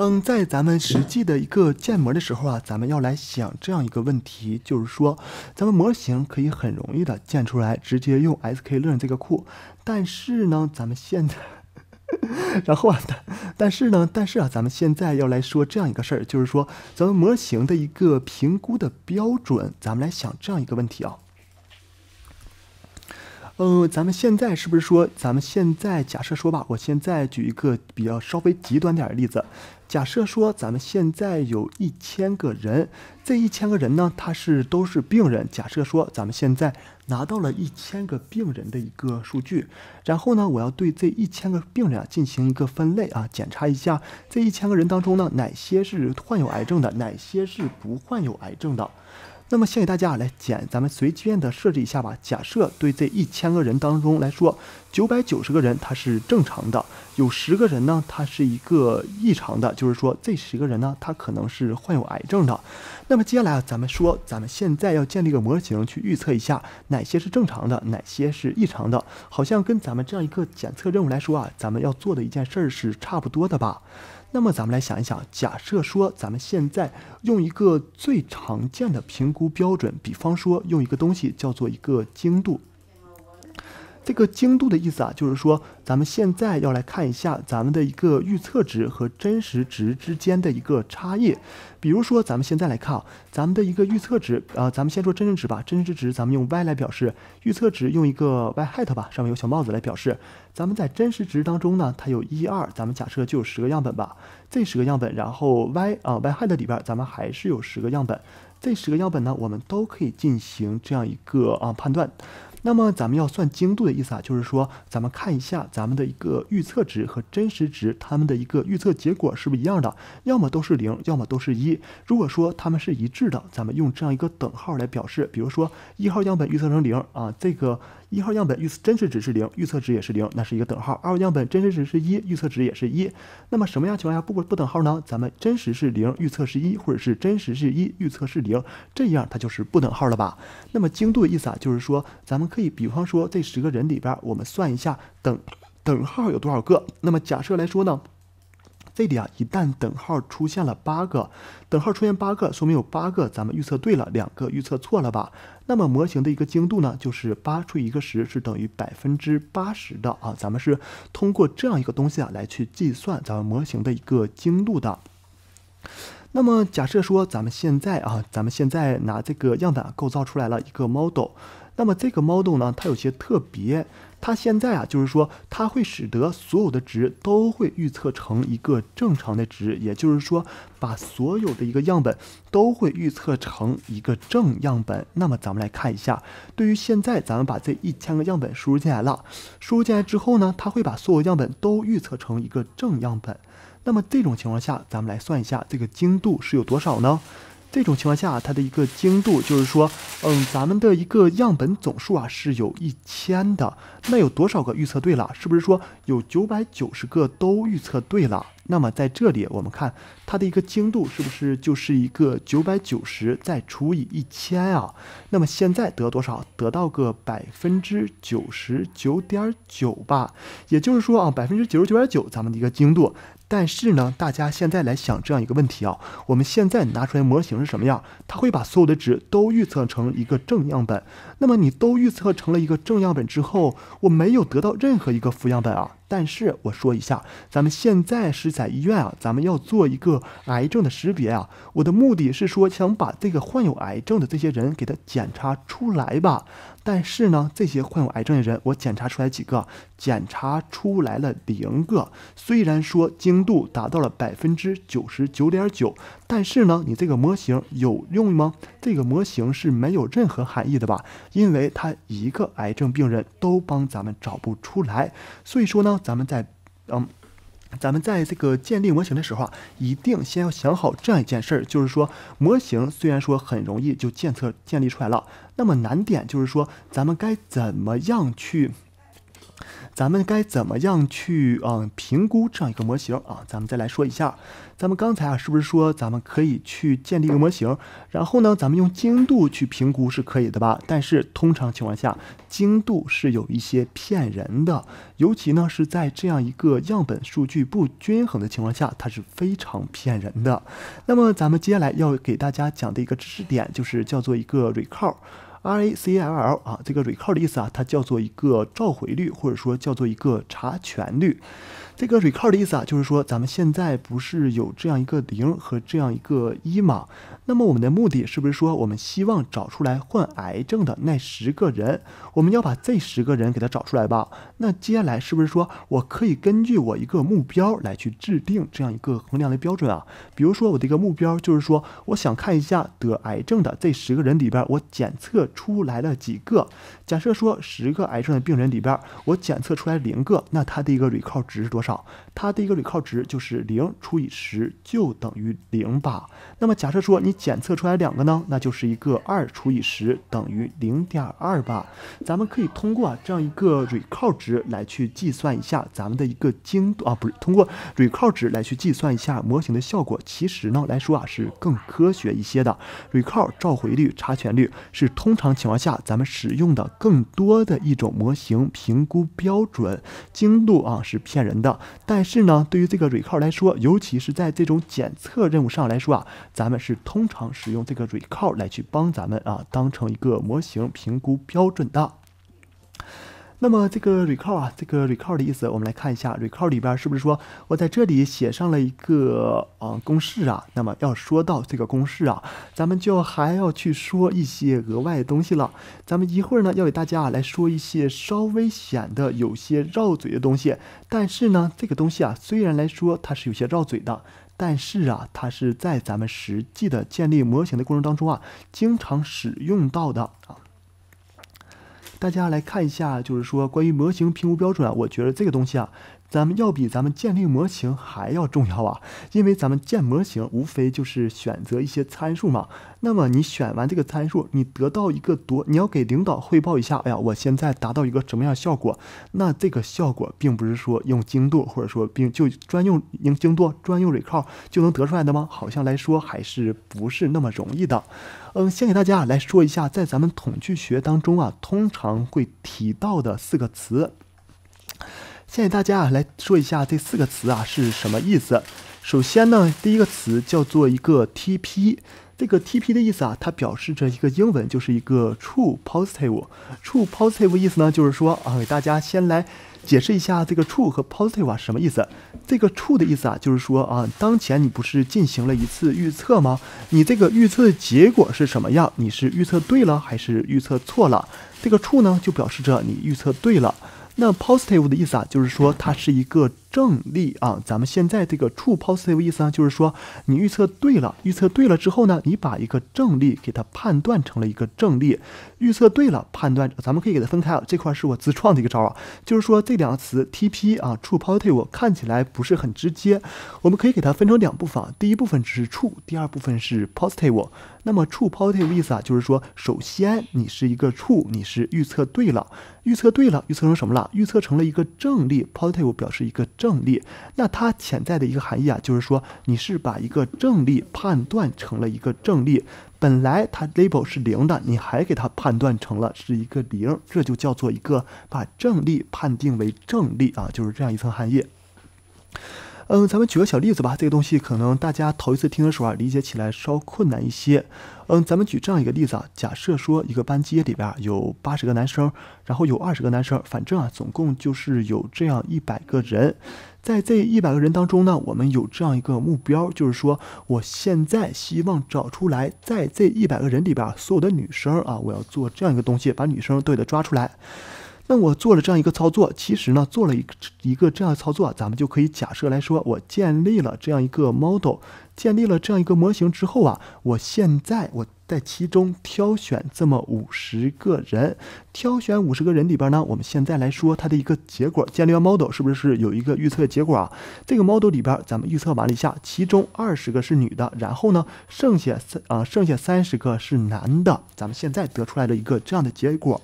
嗯，在咱们实际的一个建模的时候啊，咱们要来想这样一个问题，就是说，咱们模型可以很容易的建出来，直接用 SK Learn 这个库。但是呢，咱们现在，然后啊，但但是呢，但是啊，咱们现在要来说这样一个事儿，就是说，咱们模型的一个评估的标准，咱们来想这样一个问题啊。呃，咱们现在是不是说，咱们现在假设说吧，我现在举一个比较稍微极端点的例子，假设说咱们现在有一千个人，这一千个人呢，他是都是病人。假设说咱们现在拿到了一千个病人的一个数据，然后呢，我要对这一千个病人啊进行一个分类啊，检查一下这一千个人当中呢，哪些是患有癌症的，哪些是不患有癌症的。那么，先给大家来简，咱们随便的设置一下吧。假设对这一千个人当中来说，九百九十个人他是正常的。有十个人呢，他是一个异常的，就是说这十个人呢，他可能是患有癌症的。那么接下来啊，咱们说，咱们现在要建立一个模型去预测一下哪些是正常的，哪些是异常的。好像跟咱们这样一个检测任务来说啊，咱们要做的一件事儿是差不多的吧？那么咱们来想一想，假设说咱们现在用一个最常见的评估标准，比方说用一个东西叫做一个精度。这个精度的意思啊，就是说，咱们现在要来看一下咱们的一个预测值和真实值之间的一个差异。比如说，咱们现在来看啊，咱们的一个预测值，呃，咱们先说真实值吧，真实值咱们用 y 来表示，预测值用一个 y hat 吧，上面有小帽子来表示。咱们在真实值当中呢，它有一二，咱们假设就有十个样本吧。这十个样本，然后 y 啊 y hat 里边，咱们还是有十个样本。这十个样本呢，我们都可以进行这样一个啊判断。那么咱们要算精度的意思啊，就是说，咱们看一下咱们的一个预测值和真实值，它们的一个预测结果是不是一样的，要么都是零，要么都是一。如果说它们是一致的，咱们用这样一个等号来表示，比如说一号样本预测成零啊，这个。一号样本预测真实值是零，预测值也是零，那是一个等号。二号样本真实值是一，预测值也是一。那么什么样情况下不不等号呢？咱们真实是零，预测是一，或者是真实是一，预测是零，这样它就是不等号了吧？那么精度的意思啊，就是说咱们可以，比方说这十个人里边，我们算一下等等号有多少个。那么假设来说呢？这里啊，一旦等号出现了八个，等号出现八个，说明有八个咱们预测对了，两个预测错了吧？那么模型的一个精度呢，就是八除以一个十是等于百分之八十的啊。咱们是通过这样一个东西啊来去计算咱们模型的一个精度的。那么假设说，咱们现在啊，咱们现在拿这个样本构造出来了一个 model，那么这个 model 呢，它有些特别，它现在啊，就是说它会使得所有的值都会预测成一个正常的值，也就是说，把所有的一个样本都会预测成一个正样本。那么咱们来看一下，对于现在咱们把这一千个样本输入进来了，输入进来之后呢，它会把所有样本都预测成一个正样本。那么这种情况下，咱们来算一下这个精度是有多少呢？这种情况下，它的一个精度就是说，嗯，咱们的一个样本总数啊是有一千的，那有多少个预测对了？是不是说有九百九十个都预测对了？那么在这里，我们看它的一个精度是不是就是一个九百九十再除以一千啊？那么现在得多少？得到个百分之九十九点九吧。也就是说啊，百分之九十九点九，咱们的一个精度。但是呢，大家现在来想这样一个问题啊，我们现在拿出来模型是什么样？它会把所有的值都预测成一个正样本。那么你都预测成了一个正样本之后，我没有得到任何一个负样本啊。但是我说一下，咱们现在是在医院啊，咱们要做一个癌症的识别啊。我的目的是说想把这个患有癌症的这些人给他检查出来吧。但是呢，这些患有癌症的人，我检查出来几个，检查出来了零个。虽然说精度达到了百分之九十九点九，但是呢，你这个模型有用吗？这个模型是没有任何含义的吧？因为它一个癌症病人都帮咱们找不出来，所以说呢，咱们在，嗯。咱们在这个建立模型的时候啊，一定先要想好这样一件事儿，就是说，模型虽然说很容易就建测建立出来了，那么难点就是说，咱们该怎么样去？咱们该怎么样去啊评估这样一个模型啊？咱们再来说一下，咱们刚才啊是不是说咱们可以去建立一个模型，然后呢，咱们用精度去评估是可以的吧？但是通常情况下，精度是有一些骗人的，尤其呢是在这样一个样本数据不均衡的情况下，它是非常骗人的。那么咱们接下来要给大家讲的一个知识点，就是叫做一个 recall。R A C L L 啊，这个 recall 的意思啊，它叫做一个召回率，或者说叫做一个查全率。这个 r e c o r d 的意思啊，就是说咱们现在不是有这样一个零和这样一个一吗？那么我们的目的是不是说，我们希望找出来患癌症的那十个人？我们要把这十个人给他找出来吧？那接下来是不是说，我可以根据我一个目标来去制定这样一个衡量的标准啊？比如说我的一个目标就是说，我想看一下得癌症的这十个人里边，我检测出来了几个？假设说十个癌症的病人里边，我检测出来零个，那它的一个 recall 值是多少？它的一个 recall 值就是零除以十就等于零吧。那么假设说你检测出来两个呢，那就是一个二除以十等于零点二吧。咱们可以通过啊这样一个 recall 值来去计算一下咱们的一个精度啊，不是通过 recall 值来去计算一下模型的效果。其实呢来说啊是更科学一些的 recall 召回率查全率是通常情况下咱们使用的更多的一种模型评估标准。精度啊是骗人的。但是呢，对于这个 recall 来说，尤其是在这种检测任务上来说啊，咱们是通常使用这个 recall 来去帮咱们啊当成一个模型评估标准的。那么这个 recall 啊，这个 recall 的意思，我们来看一下 recall 里边是不是说我在这里写上了一个啊公式啊？那么要说到这个公式啊，咱们就还要去说一些额外的东西了。咱们一会儿呢要给大家来说一些稍微显得有些绕嘴的东西，但是呢这个东西啊虽然来说它是有些绕嘴的，但是啊它是在咱们实际的建立模型的过程当中啊经常使用到的啊。大家来看一下，就是说关于模型评估标准啊，我觉得这个东西啊。咱们要比咱们建立模型还要重要啊，因为咱们建模型无非就是选择一些参数嘛。那么你选完这个参数，你得到一个多，你要给领导汇报一下。哎呀，我现在达到一个什么样效果？那这个效果并不是说用精度或者说并就专用用精度专用 r e c a l l 就能得出来的吗？好像来说还是不是那么容易的。嗯，先给大家来说一下，在咱们统计学当中啊，通常会提到的四个词。先给大家啊来说一下这四个词啊是什么意思。首先呢，第一个词叫做一个 T P。这个 T P 的意思啊，它表示着一个英文，就是一个 True Positive。True Positive 意思呢，就是说啊，给大家先来解释一下这个 True 和 Positive 是什么意思。这个 True 的意思啊，就是说啊，当前你不是进行了一次预测吗？你这个预测结果是什么样？你是预测对了还是预测错了？这个 True 呢，就表示着你预测对了。那 positive 的意思啊，就是说它是一个。正立啊，咱们现在这个 true positive 意思呢，就是说你预测对了，预测对了之后呢，你把一个正例给它判断成了一个正例，预测对了，判断，咱们可以给它分开啊，这块是我自创的一个招啊，就是说这两个词 TP 啊，t r u e positive 看起来不是很直接，我们可以给它分成两部分，第一部分只是 true，第二部分是 positive。那么 true positive 意思啊，就是说首先你是一个 true，你是预测对了，预测对了，预测成什么了？预测成了一个正例 p o s i t i v e 表示一个正。正例，那它潜在的一个含义啊，就是说你是把一个正例判断成了一个正例，本来它 label 是零的，你还给它判断成了是一个零，这就叫做一个把正例判定为正例啊，就是这样一层含义。嗯，咱们举个小例子吧。这个东西可能大家头一次听的时候啊，理解起来稍困难一些。嗯，咱们举这样一个例子啊，假设说一个班级里边有八十个男生，然后有二十个男生，反正啊，总共就是有这样一百个人。在这一百个人当中呢，我们有这样一个目标，就是说，我现在希望找出来在这一百个人里边所有的女生啊，我要做这样一个东西，把女生给的抓出来。那我做了这样一个操作，其实呢，做了一一个这样的操作，咱们就可以假设来说，我建立了这样一个 model，建立了这样一个模型之后啊，我现在我在其中挑选这么五十个人，挑选五十个人里边呢，我们现在来说它的一个结果，建立了 model 是不是有一个预测结果啊？这个 model 里边，咱们预测完了一下，其中二十个是女的，然后呢，剩下三啊，剩下三十个是男的，咱们现在得出来的一个这样的结果。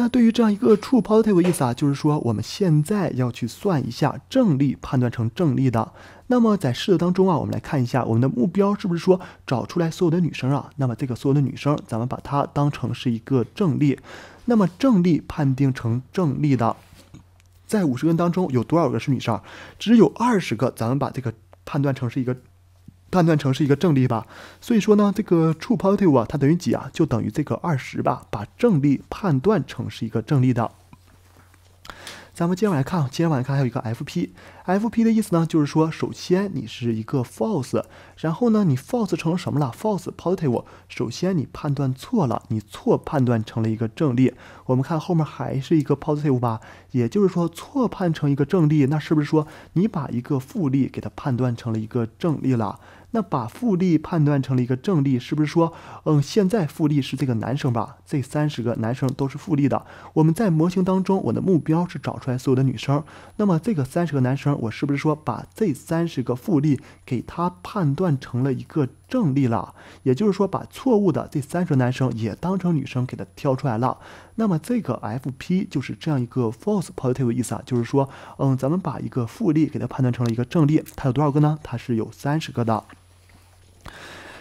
那对于这样一个 true positive 意思啊，就是说我们现在要去算一下正例，判断成正例的。那么在式子当中啊，我们来看一下我们的目标是不是说找出来所有的女生啊？那么这个所有的女生，咱们把它当成是一个正例。那么正例判定成正例的，在五十人当中有多少个是女生？只有二十个，咱们把这个判断成是一个。判断成是一个正例吧，所以说呢，这个 true positive 啊，它等于几啊？就等于这个二十吧。把正例判断成是一个正例的。咱们接着来看，接着来看还有一个 fp，fp 的意思呢，就是说，首先你是一个 false，然后呢，你 false 成什么了？false positive。首先你判断错了，你错判断成了一个正例。我们看后面还是一个 positive 吧，也就是说错判成一个正例，那是不是说你把一个负例给它判断成了一个正例了？那把负利判断成了一个正利，是不是说，嗯，现在负利是这个男生吧？这三十个男生都是负利的。我们在模型当中，我的目标是找出来所有的女生。那么这个三十个男生，我是不是说把这三十个负利给他判断成了一个？正例了，也就是说，把错误的这三个男生也当成女生给他挑出来了。那么，这个 F P 就是这样一个 false positive，意思啊，就是说，嗯，咱们把一个复例给它判断成了一个正例，它有多少个呢？它是有三十个的。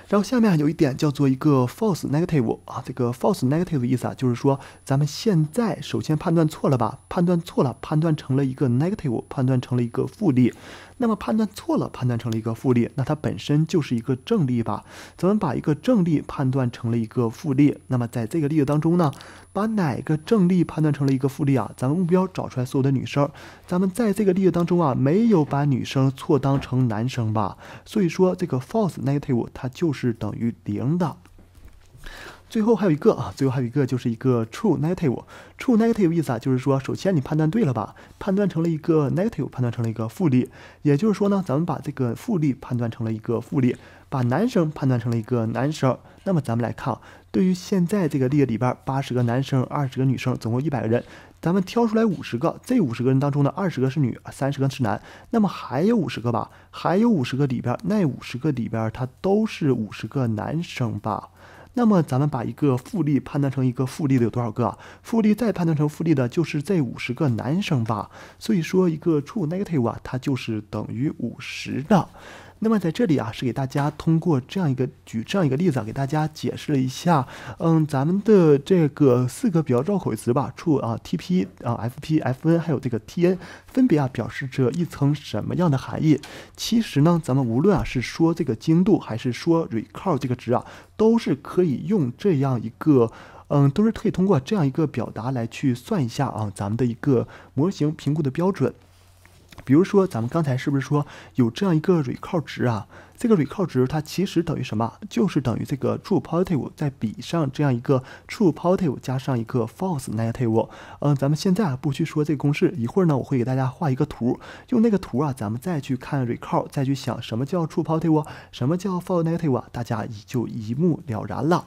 然后下面还有一点叫做一个 false negative 啊，这个 false negative 的意思啊，就是说咱们现在首先判断错了吧，判断错了，判断成了一个 negative，判断成了一个负利。那么判断错了，判断成了一个负利，那它本身就是一个正利吧？咱们把一个正利判断成了一个负利，那么在这个例子当中呢？把哪个正例判断成了一个负例啊？咱们目标找出来所有的女生，咱们在这个例子当中啊，没有把女生错当成男生吧？所以说这个 false negative 它就是等于零的。最后还有一个啊，最后还有一个就是一个 true negative，true negative 意思啊就是说，首先你判断对了吧？判断成了一个 negative，判断成了一个负例，也就是说呢，咱们把这个负例判断成了一个负例，把男生判断成了一个男生。那么咱们来看。对于现在这个例里边，八十个男生，二十个女生，总共一百个人，咱们挑出来五十个，这五十个人当中呢，二十个是女，三十个是男，那么还有五十个吧，还有五十个里边，那五十个里边，它都是五十个男生吧？那么咱们把一个复利判断成一个复利的有多少个？复利再判断成复利的，就是这五十个男生吧？所以说一个 true negative 啊，它就是等于五十的。那么在这里啊，是给大家通过这样一个举这样一个例子啊，给大家解释了一下，嗯，咱们的这个四个比较绕口的词吧，处啊 TP 啊 FPFN 还有这个 TN，分别啊表示着一层什么样的含义。其实呢，咱们无论啊是说这个精度还是说 recall 这个值啊，都是可以用这样一个，嗯，都是可以通过这样一个表达来去算一下啊，咱们的一个模型评估的标准。比如说，咱们刚才是不是说有这样一个 recall 值啊？这个 recall 值它其实等于什么？就是等于这个 true positive 再比上这样一个 true positive 加上一个 false negative。嗯，咱们现在啊不去说这个公式，一会儿呢我会给大家画一个图，用那个图啊，咱们再去看 recall，再去想什么叫 true positive，什么叫 false negative，大家就一目了然了。